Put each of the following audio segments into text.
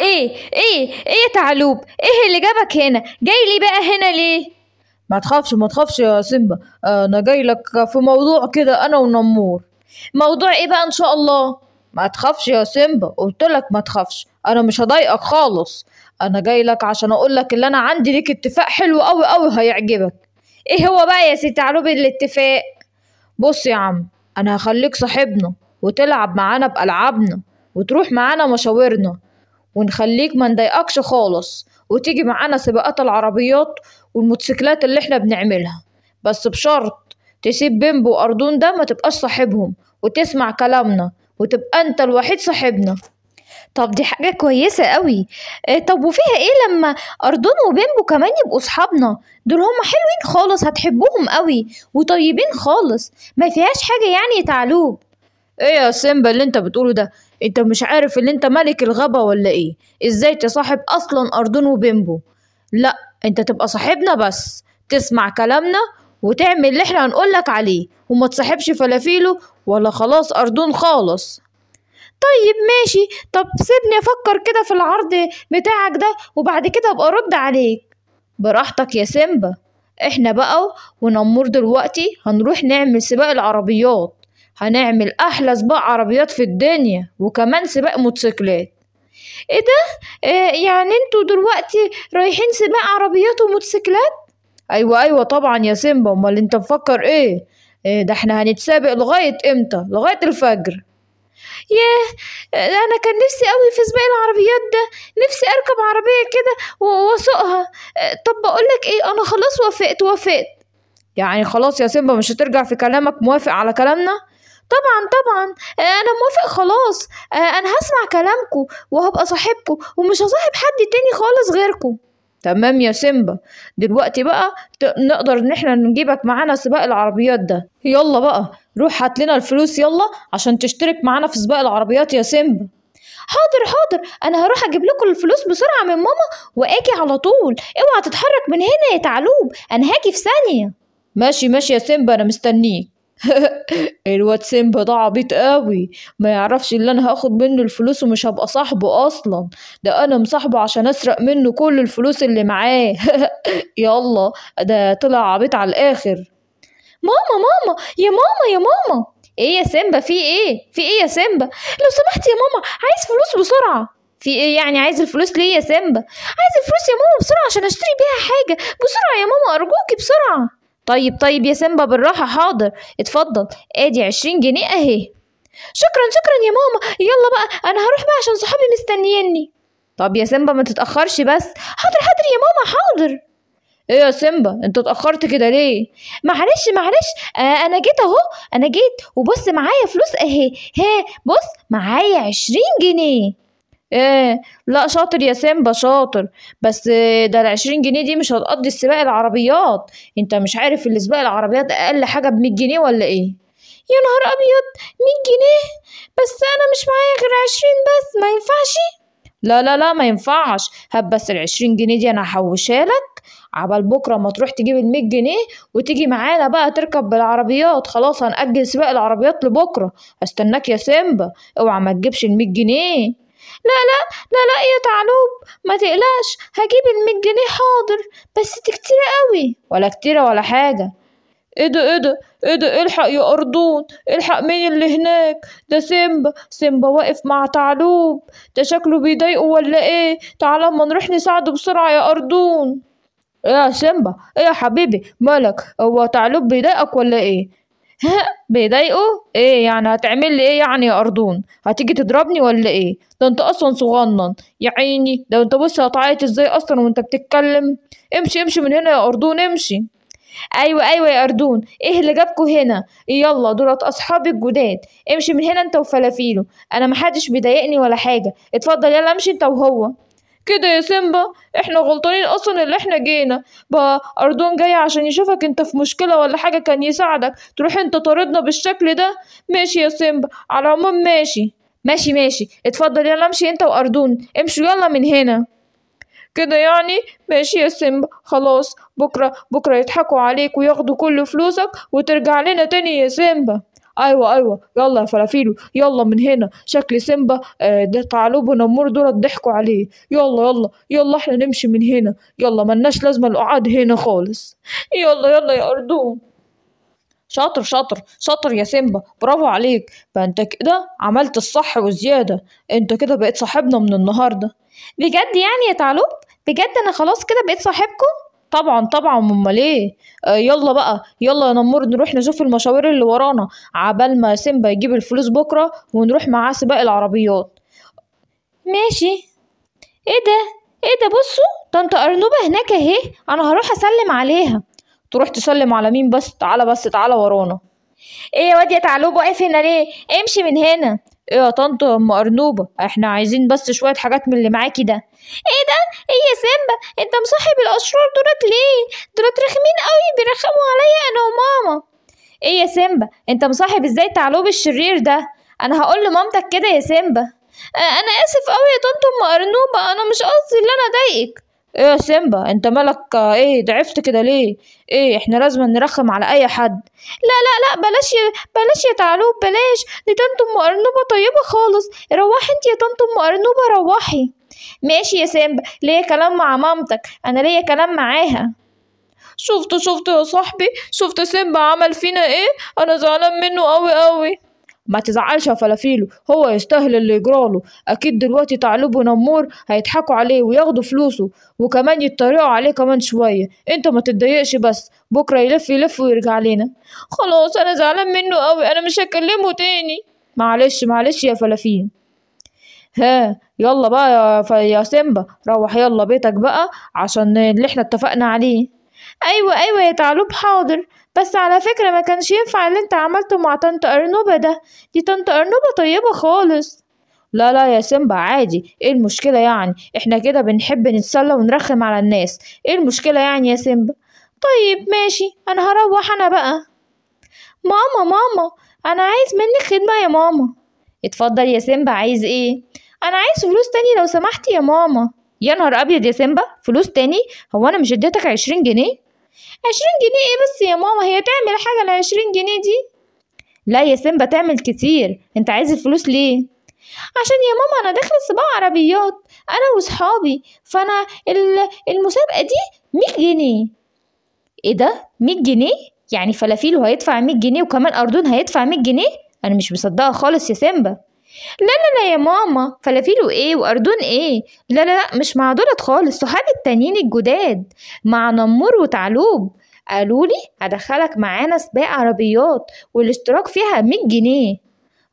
ايه ايه ايه يا تعلوب ايه اللي جابك هنا جاي لي بقى هنا ليه ما تخافش ما تخافش يا سيمبا آه، انا جاي لك في موضوع كده انا ونمور موضوع ايه بقى ان شاء الله ما تخافش يا سيمبا قلت لك ما تخافش انا مش هضايقك خالص انا جاي لك عشان اقول لك اللي انا عندي ليك اتفاق حلو قوي قوي هيعجبك ايه هو بقى يا سي تعلوب الاتفاق بص يا عم انا هخليك صاحبنا وتلعب معانا بالعابنا وتروح معانا مشاورنا ونخليك ما نضايقكش خالص وتيجي معانا سباقات العربيات والموتوسيكلات اللي احنا بنعملها بس بشرط تسيب بيمبو وأردون ده ما تبقاش صاحبهم وتسمع كلامنا وتبقى انت الوحيد صاحبنا طب دي حاجة كويسة قوي آه، طب وفيها ايه لما أردون وبيمبو كمان يبقوا صحابنا دول هما حلوين خالص هتحبوهم قوي وطيبين خالص ما فيهاش حاجة يعني تعلوب ايه يا سيمبا اللي انت بتقوله ده انت مش عارف ان انت ملك الغابة ولا ايه ازاي تصاحب اصلا اردون وبيمبو لا انت تبقى صاحبنا بس تسمع كلامنا وتعمل اللي احنا هنقولك عليه وما تصاحبش فلافيلو ولا خلاص اردون خالص طيب ماشي طب سيبني افكر كده في العرض بتاعك ده وبعد كده ابقى ارد عليك براحتك يا سيمبا احنا بقى ونمور دلوقتي هنروح نعمل سباق العربيات هنعمل احلى سباق عربيات في الدنيا وكمان سباق موتوسيكلات ايه ده إيه يعني انتوا دلوقتي رايحين سباق عربيات وموتوسيكلات ايوه ايوه طبعا يا سيمبا امال انت مفكر ايه, إيه ده احنا هنتسابق لغايه امتى لغايه الفجر ياه انا كان نفسي قوي في سباق العربيات ده نفسي اركب عربيه كده واسوقها إيه طب بقولك ايه انا خلاص وافقت وافقت يعني خلاص يا سيمبا مش هترجع في كلامك موافق على كلامنا طبعا طبعا آه، انا موافق خلاص آه، انا هسمع كلامكم وهبقى صاحبكم ومش هصاحب حد تاني خالص غيركم تمام يا سيمبا دلوقتي بقى نقدر ان احنا نجيبك معانا سباق العربيات ده يلا بقى روح هات لنا الفلوس يلا عشان تشترك معانا في سباق العربيات يا سيمبا حاضر حاضر انا هروح اجيب لكم الفلوس بسرعه من ماما واجي على طول اوعى تتحرك من هنا يا تعلوب انا هاجي في ثانيه ماشي ماشي يا سيمبا انا مستنيك الواد سيمبا ده عبيط قوي ما يعرفش اللي انا هاخد منه الفلوس ومش هبقى صاحبه اصلا ده انا مصاحبه عشان اسرق منه كل الفلوس اللي معاه يلا ده طلع عبيط على الاخر ماما ماما يا ماما يا ماما ايه يا سيمبا في ايه في ايه يا سيمبا لو سمحت يا ماما عايز فلوس بسرعه في ايه يعني عايز الفلوس ليه يا سيمبا عايز الفلوس يا ماما بسرعه عشان اشتري بيها حاجه بسرعه يا ماما ارجوكي بسرعه طيب طيب يا سيمبا بالراحة حاضر اتفضل ادي عشرين جنيه اهي شكرا شكرا يا ماما يلا بقى انا هروح بقى عشان صحابي مستنييني طب يا سيمبا ما تتأخرش بس حاضر حاضر يا ماما حاضر ايه يا سيمبا انت اتأخرت كده ليه معلش معلش آه انا جيت اهو انا جيت وبص معايا فلوس اهي ها بص معايا عشرين جنيه ايه لا شاطر يا سيمبا شاطر بس آه، ده العشرين جنيه دي مش هتقضي السباق العربيات انت مش عارف اللي سباق العربيات اقل حاجة بمية جنيه ولا ايه يا نهار ابيض مية جنيه بس انا مش معايا غير عشرين بس ما ينفعش لا لا لا ما ينفعش هات بس العشرين جنيه دي انا هحوشها لك عبال بكره ما تروح تجيب المية جنيه وتيجي معانا بقى تركب بالعربيات خلاص هنأجل سباق العربيات لبكره استناك يا سيمبا اوعى ما تجيبش المية جنيه لا لا لا لا يا تعلوب ما تقلقش هجيب المية جنيه حاضر بس دي كتيرة قوي ولا كتيرة ولا حاجة ايه ده ايه ده ايه ده الحق يا ارضون الحق مين اللي هناك ده سيمبا سيمبا واقف مع تعلوب ده شكله بيضايقه ولا ايه تعالى اما نروح نساعده بسرعة يا ارضون ايه يا سيمبا ايه يا حبيبي مالك هو تعلوب بيضايقك ولا ايه بيضايقه ايه يعني هتعمل لي ايه يعني يا اردون هتيجي تضربني ولا ايه ده انت اصلا صغنن يا عيني ده انت بص هتعيط ازاي اصلا وانت بتتكلم امشي امشي من هنا يا اردون امشي ايوه ايوه يا اردون ايه اللي جابكوا هنا يلا دولت اصحابي الجداد امشي من هنا انت وفلافيله انا محدش بيضايقني ولا حاجه اتفضل يلا امشي انت وهو كده يا سيمبا احنا غلطانين اصلا اللي احنا جينا بقى اردوان جاي عشان يشوفك انت في مشكله ولا حاجه كان يساعدك تروح انت طاردنا بالشكل ده ماشي يا سيمبا على العموم ماشي ماشي ماشي اتفضل يلا امشي انت واردون امشوا يلا من هنا كده يعني ماشي يا سيمبا خلاص بكره بكره يضحكوا عليك وياخدوا كل فلوسك وترجع لنا تاني يا سيمبا ايوه ايوه يلا يا فلافيلو يلا من هنا شكل سيمبا آه، ده ثعلب ونمور دول ضحكوا عليه يلا يلا يلا احنا نمشي من هنا يلا ملناش لازمه القعاد هنا خالص يلا يلا يا اردون شاطر شاطر شاطر يا سيمبا برافو عليك فانت كده عملت الصح وزيادة انت كده بقيت صاحبنا من النهاردة بجد يعني يا تعلوب بجد انا خلاص كده بقيت صاحبكم طبعا طبعا امال ايه آه يلا بقى يلا يا نمور نروح نشوف المشاوير اللي ورانا عبال ما سيمبا يجيب الفلوس بكره ونروح معاه سباق العربيات ماشي ايه ده ايه ده بصوا طنط ارنوبه هناك اهي انا هروح اسلم عليها تروح تسلم على مين بس تعالى بس تعالى ورانا ايه يا واد يا تعلوب واقف هنا ليه امشي من هنا ايه يا طنط ام ارنوبه احنا عايزين بس شويه حاجات من اللي معاكي ده ايه ده ايه يا سيمبا انت مصاحب الاشرار دولت ليه دولت رخمين قوي بيرخموا عليا انا وماما ايه يا سيمبا انت مصاحب ازاي تعلوب الشرير ده انا هقول لمامتك كده يا سيمبا انا اسف قوي يا طنط ام ارنوبه انا مش قصدي ان انا اضايقك ايه يا سيمبا انت مالك ايه ضعفت كده ليه ايه احنا لازم نرخم على اي حد لا لا لا بلاش يا بلاش يا تعالوب بلاش دي طنط ام ارنوبه طيبه خالص روحي انت يا طنط ام ارنوبه روحي ماشي يا سيمبا ليا كلام مع مامتك انا ليا كلام معاها شفت شفت يا صاحبي شفت سيمبا عمل فينا ايه انا زعلان منه قوي قوي ما تزعلش يا فلافيلو هو يستاهل اللي يجراله اكيد دلوقتي تعليبه نمور هيضحكوا عليه وياخدوا فلوسه وكمان يتريقوا عليه كمان شويه انت ما تتضايقش بس بكره يلف يلف ويرجع لنا خلاص انا زعلان منه قوي انا مش هكلمه تاني معلش معلش يا فلافيل ها يلا بقى يا سيمبا روح يلا بيتك بقى عشان اللي احنا اتفقنا عليه أيوة أيوة يا تعلوب حاضر بس على فكرة ما كانش ينفع اللي انت عملته مع طنط أرنوبة ده دي طنط أرنوبة طيبة خالص لا لا يا سيمبا عادي ايه المشكلة يعني احنا كده بنحب نتسلى ونرخم على الناس ايه المشكلة يعني يا سيمبا طيب ماشي انا هروح انا بقى ماما ماما انا عايز منك خدمة يا ماما اتفضل يا سيمبا عايز ايه انا عايز فلوس تاني لو سمحتي يا ماما يا نهار ابيض يا سيمبا فلوس تاني هو انا مش اديتك عشرين جنيه عشرين جنيه ايه بس يا ماما هي تعمل حاجه العشرين جنيه دي لا يا سيمبا تعمل كتير انت عايز الفلوس ليه عشان يا ماما انا داخله سباق عربيات انا وصحابي فانا المسابقه دي ميه جنيه ايه ده ميه جنيه يعني فلافيل هيدفع ميه جنيه وكمان اردون هيدفع ميه جنيه انا مش مصدقه خالص يا سيمبا لا لا لا يا ماما فلافيلو ايه واردون ايه لا لا لا مش مع دولت خالص صحابي التانيين الجداد مع نمور وتعلوب قالوا لي هدخلك معانا سباق عربيات والاشتراك فيها مية جنيه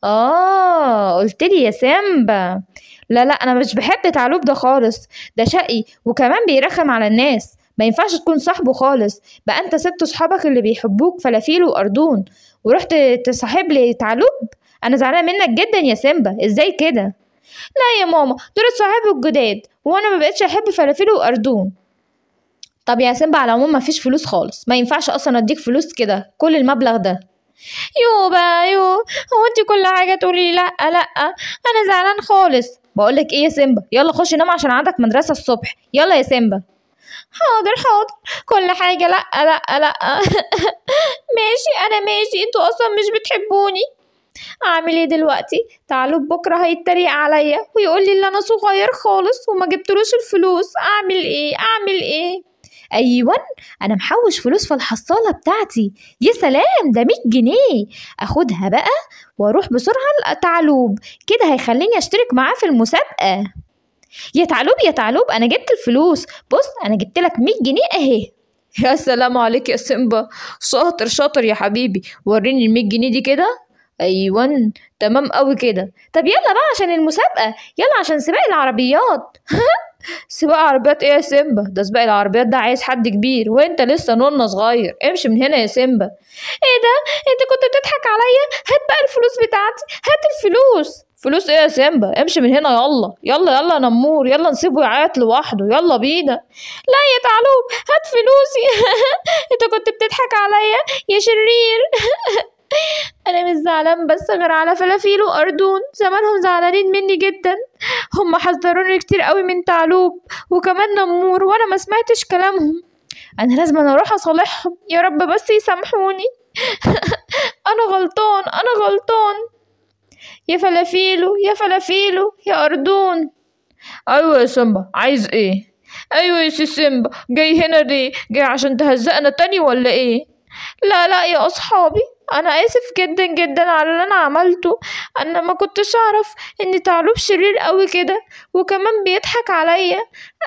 اه قلت لي يا سامبا لا لا انا مش بحب تعلوب ده خالص ده شقي وكمان بيرخم على الناس ما ينفعش تكون صاحبه خالص بقى انت سبت صحابك اللي بيحبوك فلافيل واردون ورحت تصاحب لي تعلوب انا زعلانه منك جدا يا سيمبا ازاي كده لا يا ماما دول صحابي الجداد وانا ما بقتش احب فلافل واردون طب يا سيمبا على العموم مفيش فلوس خالص ما ينفعش اصلا اديك فلوس كده كل المبلغ ده بقى يو هو انت كل حاجه تقولي لا لا انا زعلان خالص بقولك ايه يا سيمبا يلا خش نام عشان عندك مدرسه الصبح يلا يا سيمبا حاضر حاضر كل حاجة لأ لأ لأ ماشي أنا ماشي انتوا أصلا مش بتحبوني اعمل ايه دلوقتي تعالوا بكره هيتريق عليا ويقول لي اللي انا صغير خالص وما جبتلوش الفلوس اعمل ايه اعمل ايه ايوه انا محوش فلوس في الحصاله بتاعتي يا سلام ده مية جنيه اخدها بقى واروح بسرعه لتعلوب كده هيخليني اشترك معاه في المسابقه يا تعلوب يا تعلوب انا جبت الفلوس بص انا جبت لك مية جنيه اهي يا سلام عليك يا سيمبا شاطر شاطر يا حبيبي وريني المية جنيه دي كده أيوان تمام قوي كده طب يلا بقى عشان المسابقه يلا عشان سباق العربيات سباق عربيات ايه يا سيمبا ده سباق العربيات ده عايز حد كبير وانت لسه نورنا صغير امشي من هنا يا سيمبا ايه ده انت كنت بتضحك عليا هات بقى الفلوس بتاعتي هات الفلوس فلوس ايه يا سيمبا امشي من هنا يلا يلا يلا يا نمور يلا نسيبه يعيط لوحده يلا بينا لا يا تعلوب هات فلوسي انت كنت بتضحك عليا يا شرير أنا مش زعلان بس غير على فلافيل وأردون زمانهم زعلانين مني جدا هم حذروني كتير قوي من تعلوب وكمان نمور وأنا ما سمعتش كلامهم أنا لازم أنا أروح أصالحهم يا رب بس يسامحوني أنا غلطان أنا غلطان يا فلافيلو يا فلافيلو يا أردون أيوة يا سمبا عايز إيه ايوه يا سي سيمبا جاي هنا ليه جاي عشان تهزقنا تاني ولا ايه لا لا يا اصحابي انا اسف جدا جدا على اللي انا عملته انا ما كنتش اعرف ان تعلوب شرير قوي كده وكمان بيضحك عليا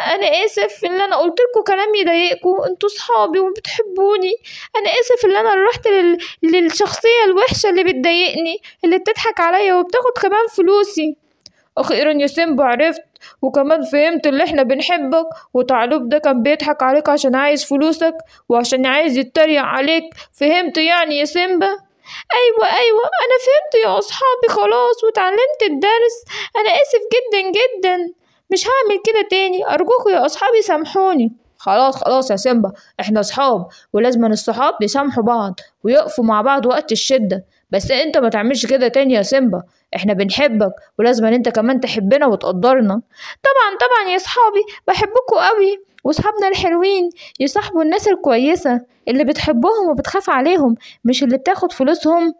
انا اسف ان انا قلت لكم كلام يضايقكم انتوا صحابي وبتحبوني انا اسف ان انا رحت لل... للشخصيه الوحشه اللي بتضايقني اللي بتضحك عليا وبتاخد كمان فلوسي أخيرا يا سيمبا عرفت وكمان فهمت اللي احنا بنحبك وتعلوب ده كان بيضحك عليك عشان عايز فلوسك وعشان عايز يتريق عليك فهمت يعني يا سيمبا أيوة أيوة أنا فهمت يا أصحابي خلاص وتعلمت الدرس أنا آسف جدا جدا مش هعمل كده تاني أرجوكوا يا أصحابي سامحوني خلاص خلاص يا سيمبا احنا صحاب ولازم الصحاب يسامحوا بعض ويقفوا مع بعض وقت الشدة بس انت ما تعملش كده تاني يا سيمبا احنا بنحبك ولازم ان انت كمان تحبنا وتقدرنا طبعا طبعا يا صحابي بحبكوا قوي وصحابنا الحلوين يصاحبوا الناس الكويسة اللي بتحبهم وبتخاف عليهم مش اللي بتاخد فلوسهم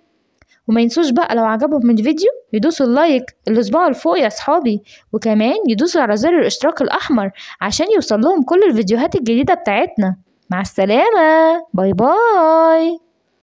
وما ينسوش بقى لو عجبهم الفيديو يدوسوا اللايك الاسبوع لفوق يا صحابي وكمان يدوسوا على زر الاشتراك الاحمر عشان يوصل لهم كل الفيديوهات الجديدة بتاعتنا مع السلامة باي باي